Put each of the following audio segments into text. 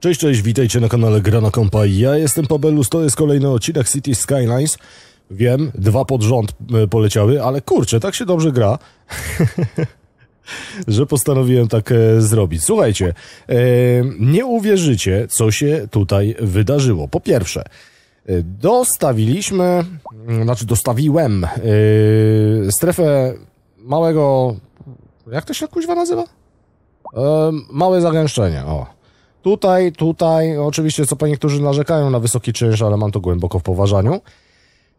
Cześć, cześć, witajcie na kanale Grana Kompa. Ja jestem Pabellus, to jest kolejny odcinek City Skylines. Wiem, dwa pod rząd e, poleciały, ale kurczę, tak się dobrze gra, że postanowiłem tak e, zrobić. Słuchajcie, e, nie uwierzycie, co się tutaj wydarzyło. Po pierwsze, dostawiliśmy, mm, znaczy dostawiłem strefę małego, jak to się kuźwa nazywa? Małe zagęszczenie, o Tutaj, tutaj, oczywiście co pewnie niektórzy narzekają na wysoki czynsz, ale mam to głęboko w poważaniu.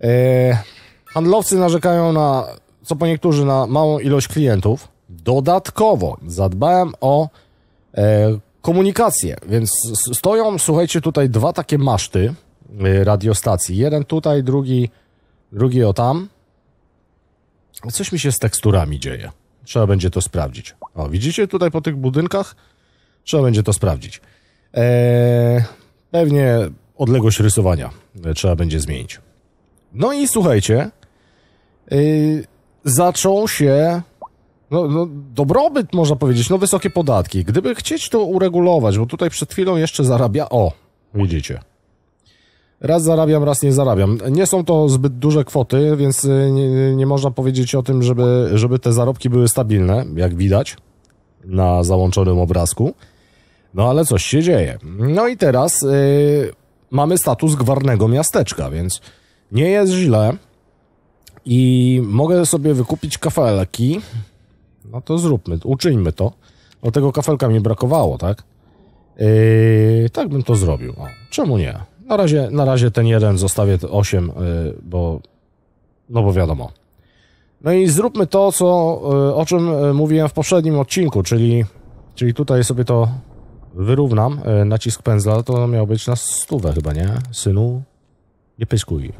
E, handlowcy narzekają na, co po niektórzy, na małą ilość klientów. Dodatkowo zadbałem o e, komunikację, więc stoją, słuchajcie, tutaj dwa takie maszty e, radiostacji. Jeden tutaj, drugi, drugi o tam. Coś mi się z teksturami dzieje. Trzeba będzie to sprawdzić. O, widzicie tutaj po tych budynkach? Trzeba będzie to sprawdzić. Eee, pewnie odległość rysowania e, trzeba będzie zmienić. No i słuchajcie, yy, zaczął się no, no, dobrobyt, można powiedzieć, no wysokie podatki. Gdyby chcieć to uregulować, bo tutaj przed chwilą jeszcze zarabia... O, widzicie. Raz zarabiam, raz nie zarabiam. Nie są to zbyt duże kwoty, więc e, nie, nie można powiedzieć o tym, żeby, żeby te zarobki były stabilne, jak widać na załączonym obrazku. No ale coś się dzieje. No i teraz yy, mamy status gwarnego miasteczka, więc nie jest źle. I mogę sobie wykupić kafelki. No to zróbmy, uczyńmy to. No tego kafelka mi brakowało, tak? Yy, tak bym to zrobił. O, czemu nie? Na razie, na razie ten jeden zostawię 8, yy, bo no bo wiadomo. No i zróbmy to, co, y, o czym y, mówiłem w poprzednim odcinku, czyli, czyli tutaj sobie to wyrównam e, nacisk pędzla, to miał być na stówę chyba, nie? Synu, nie pyskuj.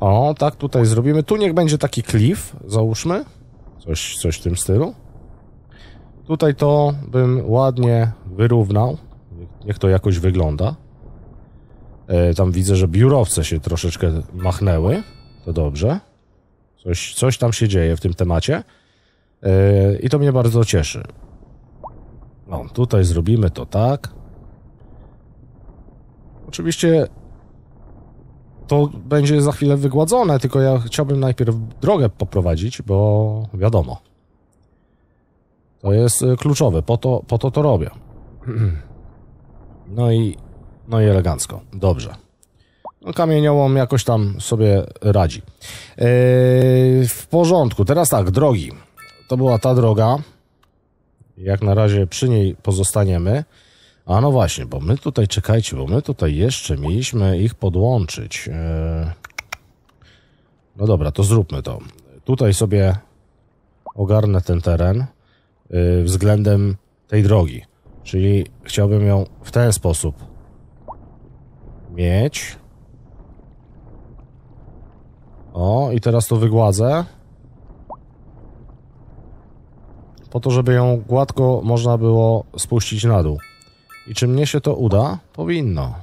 O, tak tutaj zrobimy. Tu niech będzie taki klif, załóżmy. Coś, coś w tym stylu. Tutaj to bym ładnie wyrównał. Niech to jakoś wygląda. E, tam widzę, że biurowce się troszeczkę machnęły. To dobrze. Coś, coś tam się dzieje w tym temacie. E, I to mnie bardzo cieszy. No, tutaj zrobimy to tak. Oczywiście to będzie za chwilę wygładzone, tylko ja chciałbym najpierw drogę poprowadzić, bo wiadomo. To jest y, kluczowe, po to, po to to robię. No i, no i elegancko, dobrze. No, kamieniołom jakoś tam sobie radzi. Yy, w porządku, teraz tak, drogi. To była ta droga. Jak na razie przy niej pozostaniemy. A no właśnie, bo my tutaj, czekajcie, bo my tutaj jeszcze mieliśmy ich podłączyć. E, no dobra, to zróbmy to. Tutaj sobie ogarnę ten teren e, względem tej drogi. Czyli chciałbym ją w ten sposób mieć. O, i teraz to wygładzę. po to, żeby ją gładko można było spuścić na dół. I czy mnie się to uda? Powinno.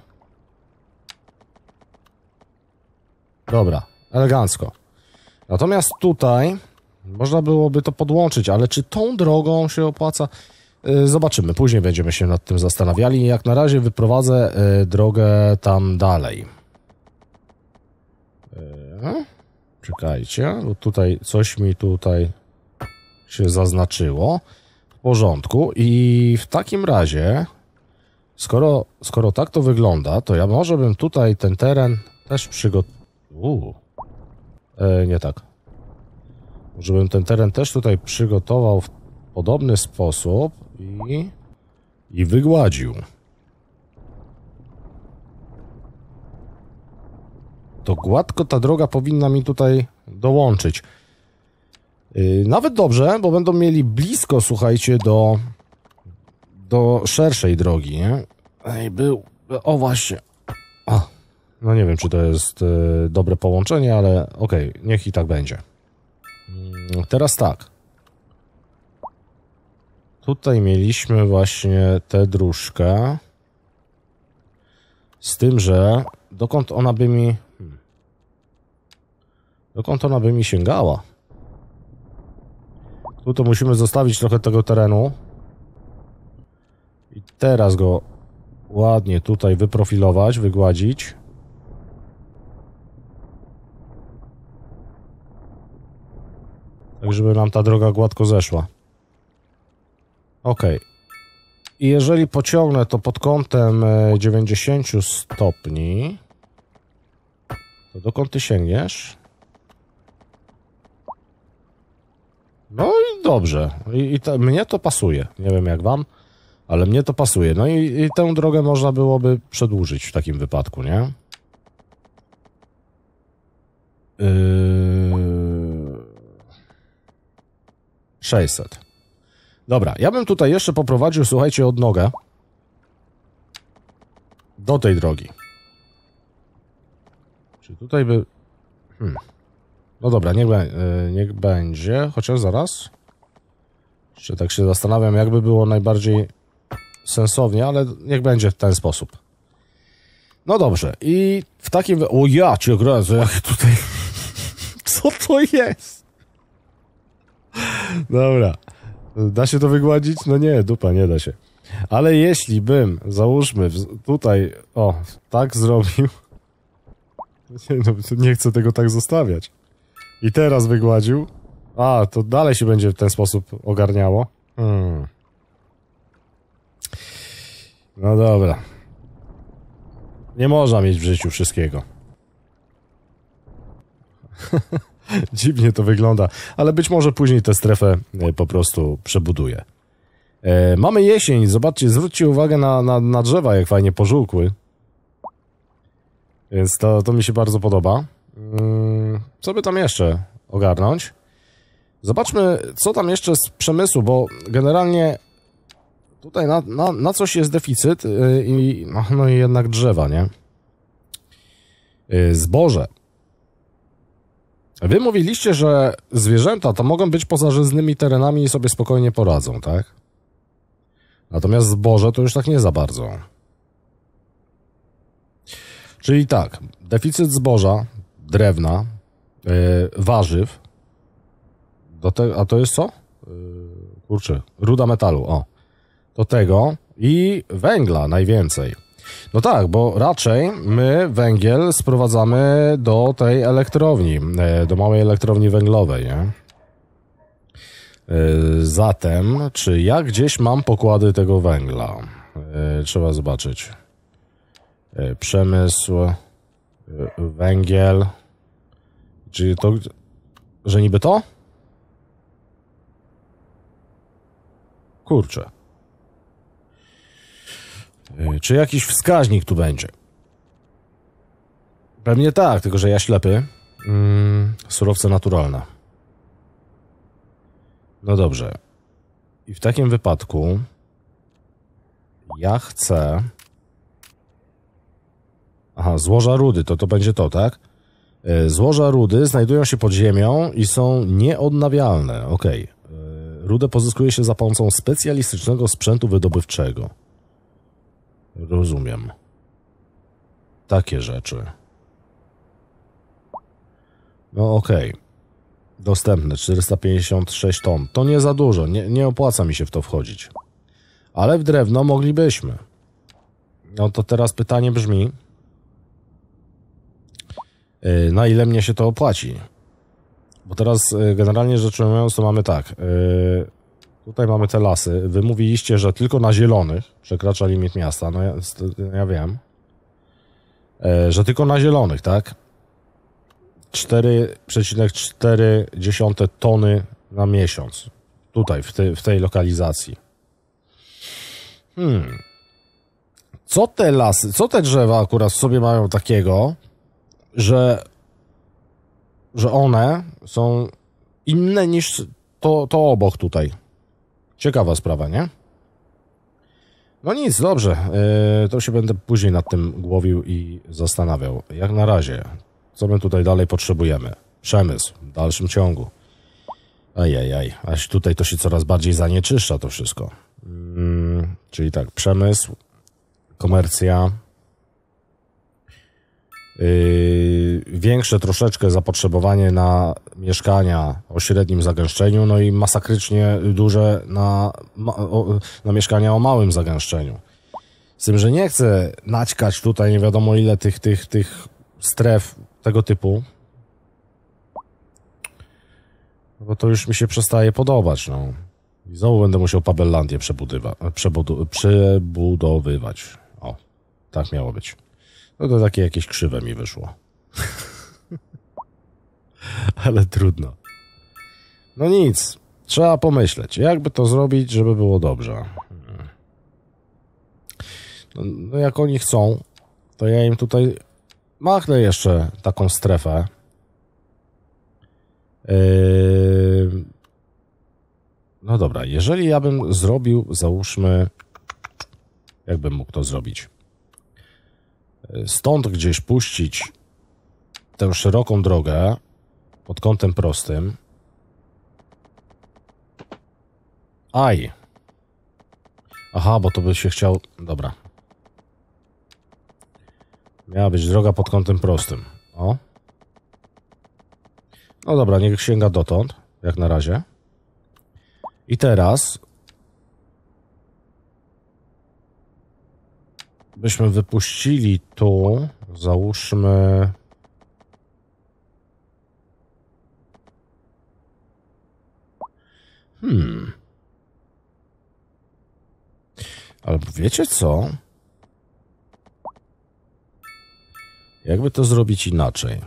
Dobra, elegancko. Natomiast tutaj można byłoby to podłączyć, ale czy tą drogą się opłaca? Y, zobaczymy, później będziemy się nad tym zastanawiali. Jak na razie wyprowadzę y, drogę tam dalej. Y, czekajcie, bo tutaj coś mi tutaj się zaznaczyło. W porządku. I w takim razie, skoro, skoro tak to wygląda, to ja może bym tutaj ten teren też przygotował. E, nie tak. Żebym ten teren też tutaj przygotował w podobny sposób i, i wygładził. To gładko ta droga powinna mi tutaj dołączyć. Y, nawet dobrze, bo będą mieli blisko, słuchajcie, do, do szerszej drogi, nie? Ej, był. O, właśnie. O, no nie wiem, czy to jest y, dobre połączenie, ale okej, okay, niech i tak będzie. Mm, teraz tak. Tutaj mieliśmy właśnie tę dróżkę. Z tym, że dokąd ona by mi... Hmm, dokąd ona by mi sięgała? Tu to musimy zostawić trochę tego terenu. I teraz go ładnie tutaj wyprofilować, wygładzić. Tak, żeby nam ta droga gładko zeszła. Ok. I jeżeli pociągnę to pod kątem 90 e, stopni, to dokąd ty sięgniesz? No i dobrze. I, i to, mnie to pasuje. Nie wiem jak wam, ale mnie to pasuje. No i, i tę drogę można byłoby przedłużyć w takim wypadku, nie? Yy... 600. Dobra, ja bym tutaj jeszcze poprowadził, słuchajcie, odnogę do tej drogi. Czy tutaj by... Hmm. No dobra, niech, e, niech będzie, chociaż zaraz. Jeszcze tak się zastanawiam, jakby było najbardziej sensownie, ale niech będzie w ten sposób. No dobrze, i w takim... O ja cię gradzę, jak tutaj... Co to jest? Dobra. Da się to wygładzić? No nie, dupa, nie da się. Ale jeśli bym, załóżmy, tutaj, o, tak zrobił... Nie, no, nie chcę tego tak zostawiać. I teraz wygładził. A, to dalej się będzie w ten sposób ogarniało. Hmm. No dobra. Nie można mieć w życiu wszystkiego. Dziwnie to wygląda, ale być może później tę strefę e, po prostu przebuduję. E, mamy jesień, zobaczcie, zwróćcie uwagę na, na, na drzewa, jak fajnie pożółkły. Więc to, to mi się bardzo podoba. Mm, co by tam jeszcze ogarnąć? Zobaczmy, co tam jeszcze z przemysłu, bo generalnie tutaj na, na, na coś jest deficyt y, i no, i jednak drzewa, nie? Y, zboże. Wy mówiliście, że zwierzęta to mogą być poza żyznymi terenami i sobie spokojnie poradzą, tak? Natomiast zboże to już tak nie za bardzo. Czyli tak, deficyt zboża, drewna, yy, warzyw, te, a to jest co? kurczy, e, kurczę, ruda metalu, o. Do tego i węgla najwięcej. No tak, bo raczej my węgiel sprowadzamy do tej elektrowni, e, do małej elektrowni węglowej, nie? Zatem, czy ja gdzieś mam pokłady tego węgla? Trzeba zobaczyć. Przemysł. Y, węgiel. Czy to, że niby to? Kurczę. Y, czy jakiś wskaźnik tu będzie? Pewnie tak, tylko że ja ślepy. Mm, surowce naturalne. No dobrze. I w takim wypadku ja chcę Aha, złoża rudy, to to będzie to, tak? E, złoża rudy znajdują się pod ziemią i są nieodnawialne. Okej. Okay. E, rudę pozyskuje się za pomocą specjalistycznego sprzętu wydobywczego. Rozumiem. Takie rzeczy. No okej. Okay. Dostępne 456 ton. To nie za dużo, nie, nie opłaca mi się w to wchodzić. Ale w drewno moglibyśmy. No to teraz pytanie brzmi, E, na ile mnie się to opłaci. Bo teraz e, generalnie rzecz ujmując, to mamy tak. E, tutaj mamy te lasy. Wy mówiliście, że tylko na zielonych przekracza limit miasta. No ja, ja wiem. Że tylko na zielonych, tak? 4,4 tony na miesiąc. Tutaj, w, te, w tej lokalizacji. Hmm. Co te lasy, co te drzewa akurat w sobie mają takiego, że, że one są inne niż to, to obok tutaj. Ciekawa sprawa, nie? No nic, dobrze. E, to się będę później nad tym głowił i zastanawiał. Jak na razie, co my tutaj dalej potrzebujemy? Przemysł w dalszym ciągu. Ajajaj, aż tutaj to się coraz bardziej zanieczyszcza to wszystko. Mm, czyli tak, przemysł, komercja, Yy, większe troszeczkę zapotrzebowanie na mieszkania o średnim zagęszczeniu, no i masakrycznie duże na, na mieszkania o małym zagęszczeniu. Z tym, że nie chcę naćkać tutaj nie wiadomo ile tych, tych, tych stref tego typu, bo to już mi się przestaje podobać, no. I znowu będę musiał Pabellandię przebudowywać. O, tak miało być. No to takie jakieś krzywe mi wyszło. Ale trudno. No nic. Trzeba pomyśleć, jakby to zrobić, żeby było dobrze. No, no jak oni chcą, to ja im tutaj machnę jeszcze taką strefę. Yy, no dobra, jeżeli ja bym zrobił, załóżmy, jakbym mógł to zrobić stąd gdzieś puścić tę szeroką drogę pod kątem prostym. Aj. Aha, bo to by się chciał... Dobra. Miała być droga pod kątem prostym. O. No dobra, niech sięga dotąd, jak na razie. I teraz byśmy wypuścili tu, załóżmy... Hmm. Ale wiecie co? Jakby to zrobić inaczej?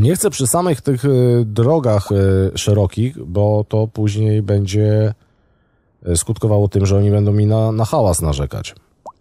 Nie chcę przy samych tych y, drogach y, szerokich, bo to później będzie y, skutkowało tym, że oni będą mi na, na hałas narzekać.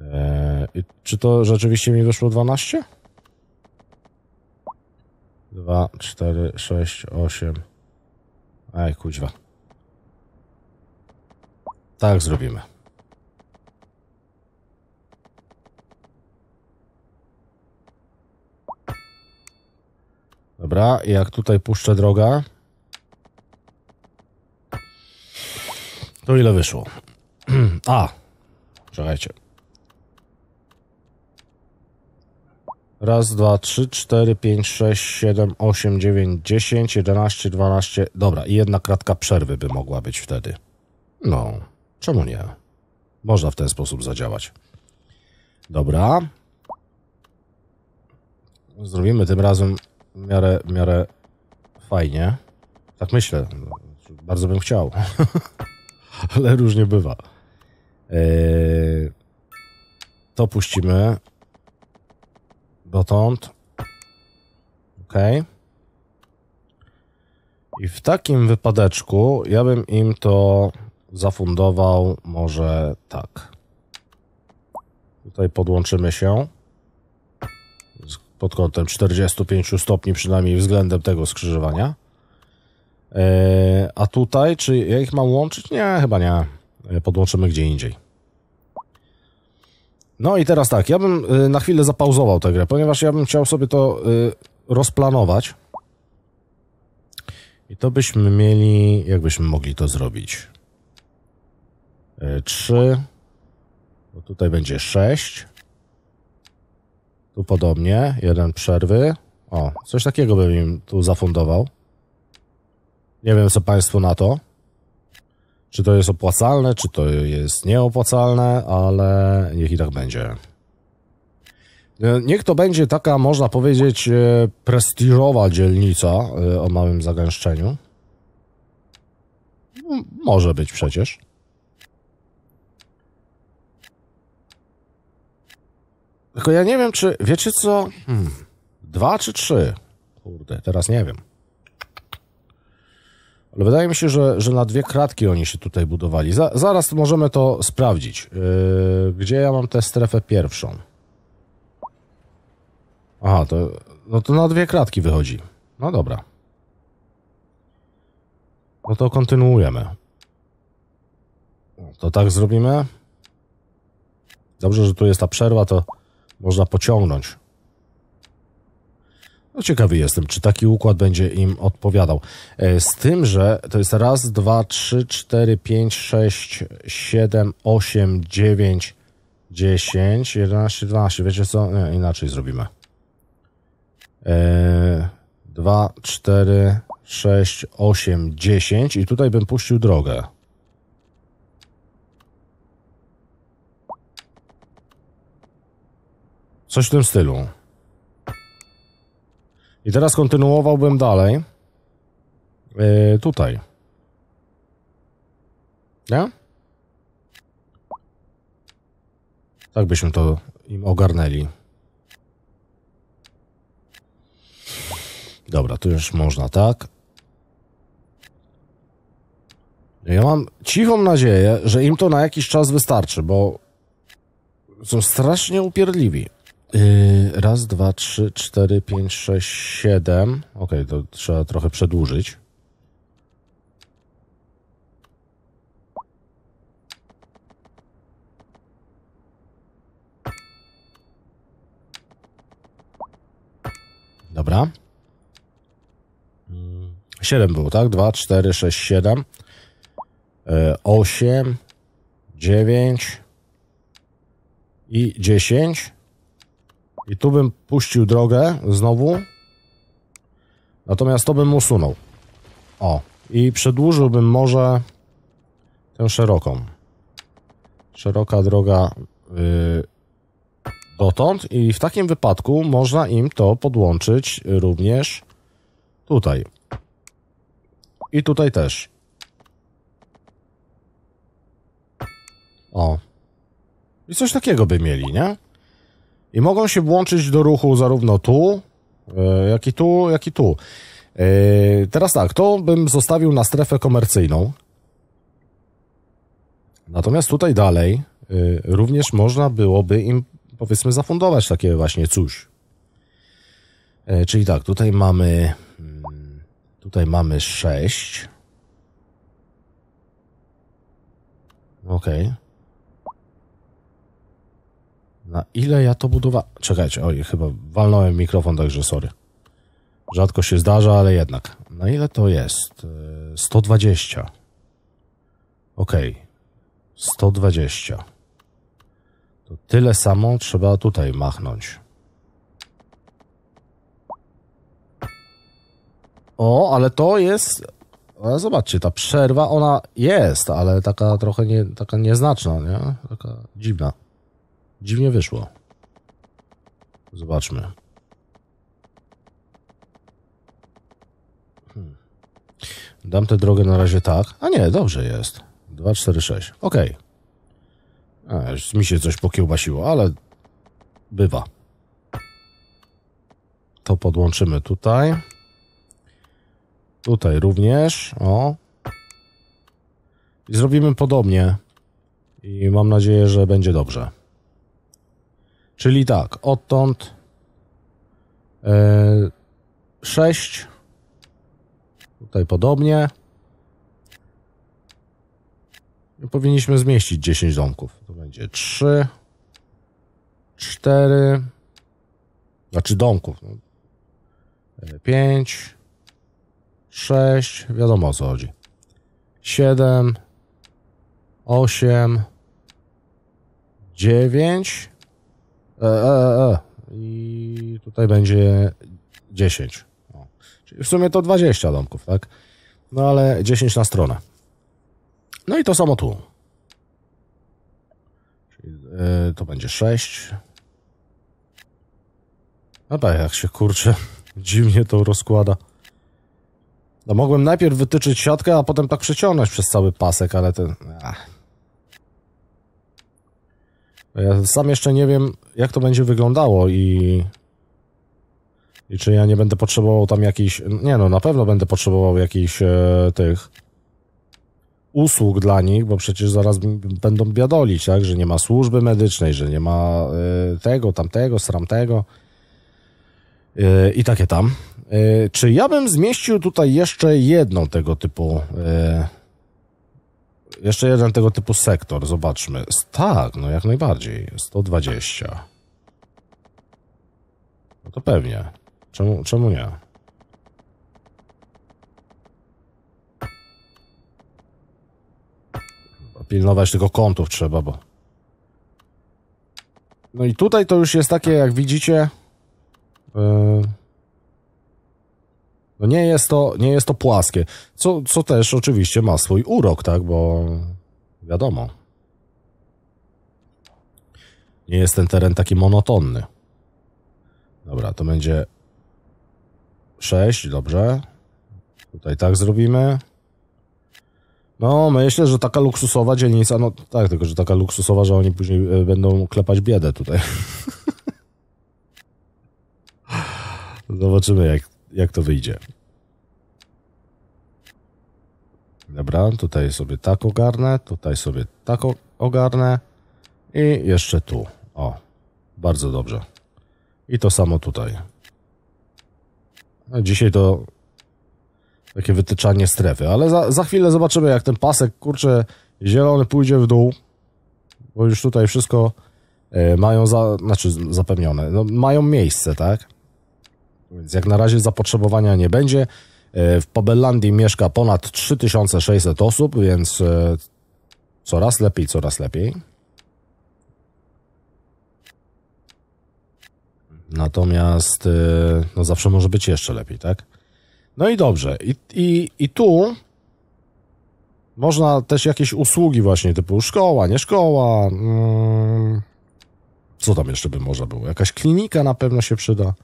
Eee, czy to rzeczywiście mi wyszło 12? 2, 4, 6, 8. Ej, kuźwa. Tak zrobimy. Dobra, jak tutaj puszczę droga, to ile wyszło? A, czekajcie. Raz, dwa, trzy, cztery, pięć, sześć, siedem, osiem, dziewięć, dziesięć, jedenaście, dwanaście. Dobra, i jedna kratka przerwy by mogła być wtedy. No, czemu nie? Można w ten sposób zadziałać. Dobra. Zrobimy tym razem w miarę, w miarę fajnie. Tak myślę. Bardzo bym chciał. Ale różnie bywa. Eee, to puścimy. Dotąd. Ok. I w takim wypadeczku ja bym im to zafundował może tak. Tutaj podłączymy się pod kątem 45 stopni przynajmniej względem tego skrzyżowania. E, a tutaj, czy ja ich mam łączyć? Nie, chyba nie. E, podłączymy gdzie indziej. No i teraz tak, ja bym y, na chwilę zapauzował tę grę, ponieważ ja bym chciał sobie to y, rozplanować. I to byśmy mieli, jakbyśmy mogli to zrobić. 3, y, bo tutaj będzie 6. Tu podobnie, jeden przerwy. O, coś takiego bym im tu zafundował. Nie wiem, co Państwo na to. Czy to jest opłacalne, czy to jest nieopłacalne, ale niech i tak będzie. E, niech to będzie taka, można powiedzieć, e, prestiżowa dzielnica e, o małym zagęszczeniu. Może być przecież. Tylko ja nie wiem, czy wiecie co? Hmm. Dwa czy trzy? Kurde, teraz nie wiem. Ale wydaje mi się, że, że na dwie kratki oni się tutaj budowali. Za, zaraz możemy to sprawdzić. Yy, gdzie ja mam tę strefę pierwszą? Aha, to, no to na dwie kratki wychodzi. No dobra. No to kontynuujemy. To tak zrobimy. Dobrze, że tu jest ta przerwa, to można pociągnąć no ciekawy jestem, czy taki układ będzie im odpowiadał. E, z tym, że to jest raz, dwa, trzy, cztery, pięć, sześć, siedem, osiem, dziewięć, dziesięć, jedenaście, dwanaście. Wiecie co? Nie, inaczej zrobimy. E, dwa, cztery, sześć, osiem, dziesięć i tutaj bym puścił drogę. Coś w tym stylu. I teraz kontynuowałbym dalej. E, tutaj. Nie? Tak byśmy to im ogarnęli. Dobra, tu już można, tak? Ja mam cichą nadzieję, że im to na jakiś czas wystarczy, bo są strasznie upierdliwi. Y, raz, dwa, trzy, cztery, pięć, sześć, siedem. Ok, to trzeba trochę przedłużyć. Dobra. Y, siedem było, tak? Dwa, cztery, sześć, siedem, y, osiem, dziewięć i dziesięć. I tu bym puścił drogę znowu. Natomiast to bym usunął. O. I przedłużyłbym może tę szeroką. Szeroka droga yy, dotąd. I w takim wypadku można im to podłączyć również tutaj. I tutaj też. O. I coś takiego by mieli, nie? i mogą się włączyć do ruchu zarówno tu, e, jak i tu, jak i tu. E, teraz tak, to bym zostawił na strefę komercyjną. Natomiast tutaj dalej e, również można byłoby im, powiedzmy, zafundować takie właśnie coś. Czyli tak, tutaj mamy mm, tutaj mamy 6. Okej. Okay. Na ile ja to budowałem? Czekajcie, oj, chyba walnąłem mikrofon, także sorry. Rzadko się zdarza, ale jednak. Na ile to jest? 120. Ok. 120. To tyle samo trzeba tutaj machnąć. O, ale to jest... Ale zobaczcie, ta przerwa, ona jest, ale taka trochę nie, taka nieznaczna, nie? Taka dziwna. Dziwnie wyszło. Zobaczmy. Hmm. Dam tę drogę na razie tak. A nie, dobrze jest. 2, 4, 6. Ok. A, już mi się coś pokiełbasiło, ale bywa. To podłączymy tutaj. Tutaj również. O. I zrobimy podobnie. I mam nadzieję, że będzie dobrze. Czyli tak, odtąd yy, e, 6. Tutaj podobnie. Powinniśmy zmieścić 10 domków. To będzie 3, 4, znaczy domków. 5, no. 6, e, wiadomo o co chodzi. 7, 8, 9, E, e, e, e. I tutaj będzie 10. O. Czyli w sumie to 20 domków, tak? No ale 10 na stronę. No i to samo tu. Czyli, e, to będzie 6. No tak, jak się kurczę, dziwnie to rozkłada. No mogłem najpierw wytyczyć siatkę, a potem tak przeciągnąć przez cały pasek, ale ten... Ach. Ja sam jeszcze nie wiem, jak to będzie wyglądało i, i czy ja nie będę potrzebował tam jakichś, nie no, na pewno będę potrzebował jakichś e, tych usług dla nich, bo przecież zaraz będą biadolić, tak, że nie ma służby medycznej, że nie ma e, tego, tamtego, sramtego e, i takie tam. E, czy ja bym zmieścił tutaj jeszcze jedną tego typu e, jeszcze jeden tego typu sektor, zobaczmy. Tak, no jak najbardziej. 120. No to pewnie. Czemu, czemu nie? Pilnować tylko kątów trzeba, bo... No i tutaj to już jest takie, jak widzicie... Yy no nie jest to, nie jest to płaskie, co, co też oczywiście ma swój urok, tak, bo wiadomo. Nie jest ten teren taki monotonny. Dobra, to będzie 6, dobrze. Tutaj tak zrobimy. No, myślę, że taka luksusowa dzielnica, no tak, tylko że taka luksusowa, że oni później e, będą klepać biedę tutaj. Zobaczymy, jak jak to wyjdzie. Dobra, tutaj sobie tak ogarnę, tutaj sobie tak ogarnę i jeszcze tu. O, bardzo dobrze. I to samo tutaj. No, dzisiaj to takie wytyczanie strefy, ale za, za chwilę zobaczymy, jak ten pasek, kurczę, zielony pójdzie w dół, bo już tutaj wszystko e, mają, za, znaczy zapewnione, no, mają miejsce, tak? Więc jak na razie zapotrzebowania nie będzie. E, w Pobellandii mieszka ponad 3600 osób, więc e, coraz lepiej, coraz lepiej. Natomiast e, no zawsze może być jeszcze lepiej, tak? No i dobrze. I, i, i tu można też jakieś usługi właśnie typu szkoła, nie szkoła. Mm. Co tam jeszcze by można było? Jakaś klinika na pewno się przyda.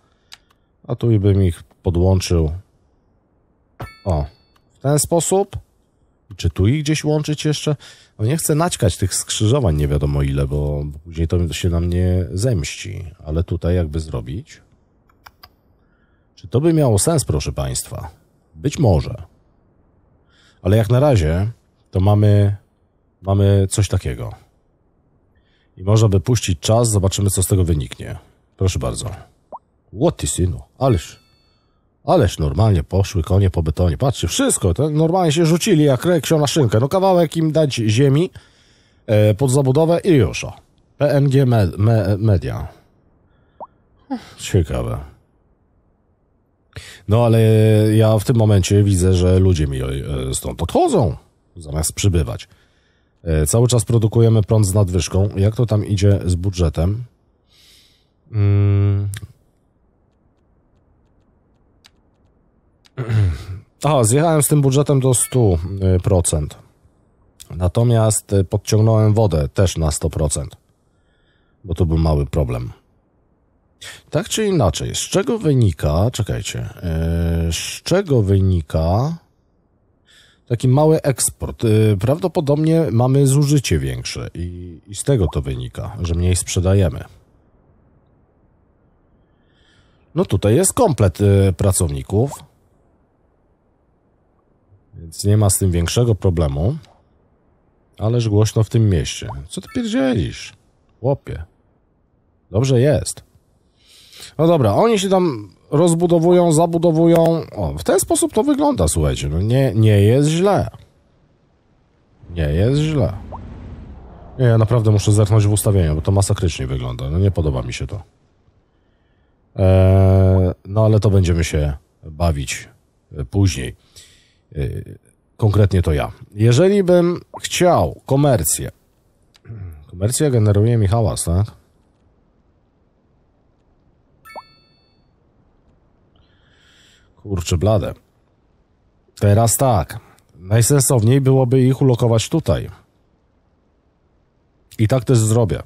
A tu bym ich podłączył. O, w ten sposób. Czy tu ich gdzieś łączyć jeszcze? No nie chcę naćkać tych skrzyżowań nie wiadomo ile, bo później to się na mnie zemści. Ale tutaj jakby zrobić? Czy to by miało sens, proszę Państwa? Być może. Ale jak na razie to mamy, mamy coś takiego. I można by puścić czas, zobaczymy co z tego wyniknie. Proszę bardzo. Łoty synu, ależ, ależ normalnie poszły konie po betonie. Patrzcie, wszystko, to normalnie się rzucili jak reksio na szynkę. No kawałek im dać ziemi e, pod zabudowę i już o. PNG med, me, Media. Ciekawe. No ale ja w tym momencie widzę, że ludzie mi e, stąd odchodzą, zamiast przybywać. E, cały czas produkujemy prąd z nadwyżką. Jak to tam idzie z budżetem? Mm, O, zjechałem z tym budżetem do 100%. Y, Natomiast y, podciągnąłem wodę też na 100%, bo to był mały problem. Tak czy inaczej, z czego wynika, czekajcie, y, z czego wynika taki mały eksport? prawdopodobnie mamy zużycie większe i, i z tego to wynika, że mniej sprzedajemy. No tutaj jest komplet pracowników. Więc nie ma z tym większego problemu. Ależ głośno w tym mieście. Co ty pierdzielisz? Chłopie. Dobrze jest. No dobra, oni się tam rozbudowują, zabudowują. O, w ten sposób to wygląda, słuchajcie. No nie, nie jest źle. Nie jest źle. Nie, ja naprawdę muszę zerknąć w ustawienia, bo to masakrycznie wygląda. No nie podoba mi się to. Eee, no ale to będziemy się bawić e, później. Y, konkretnie to ja. Jeżeli bym chciał komercję, komercja generuje mi hałas, tak? Kurczę blade. Teraz tak. Najsensowniej byłoby ich ulokować tutaj. I tak też zrobię.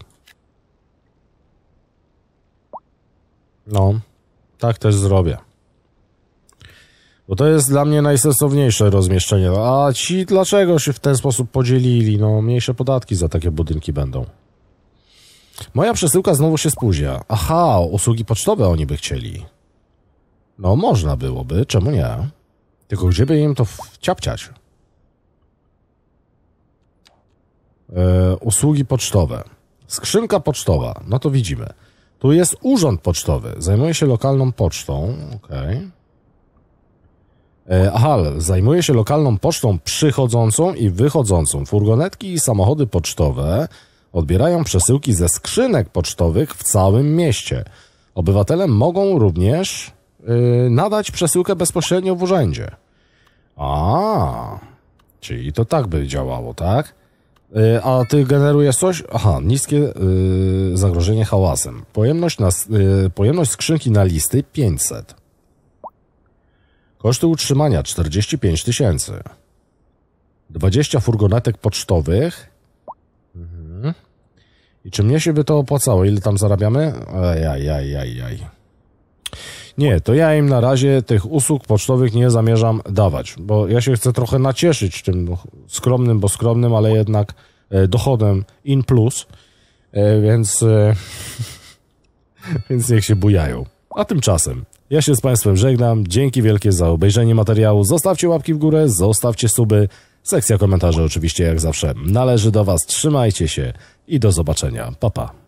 No, tak też zrobię. Bo to jest dla mnie najsensowniejsze rozmieszczenie. A ci dlaczego się w ten sposób podzielili? No, mniejsze podatki za takie budynki będą. Moja przesyłka znowu się spóźnia. Aha, usługi pocztowe oni by chcieli. No, można byłoby, czemu nie? Tylko gdzie by im to wciapciać? E, usługi pocztowe. Skrzynka pocztowa, no to widzimy. Tu jest urząd pocztowy, zajmuje się lokalną pocztą, okej. Okay. Ahal e, zajmuje się lokalną pocztą przychodzącą i wychodzącą. Furgonetki i samochody pocztowe odbierają przesyłki ze skrzynek pocztowych w całym mieście. Obywatele mogą również yy, nadać przesyłkę bezpośrednio w urzędzie. A, czyli to tak by działało, tak? Yy, a ty generujesz coś? Aha, niskie yy, zagrożenie hałasem. Pojemność, na, y, pojemność skrzynki na listy 500. Koszty utrzymania 45 tysięcy. 20 furgonetek pocztowych. Mhm. I czy mnie się by to opłacało? Ile tam zarabiamy? Ajajajajaj. Nie, to ja im na razie tych usług pocztowych nie zamierzam dawać, bo ja się chcę trochę nacieszyć tym skromnym, bo skromnym, ale jednak e, dochodem in plus, e, więc, e, więc niech się bujają. A tymczasem ja się z Państwem żegnam. Dzięki wielkie za obejrzenie materiału. Zostawcie łapki w górę, zostawcie suby. Sekcja komentarzy oczywiście jak zawsze należy do Was. Trzymajcie się i do zobaczenia. Pa, pa.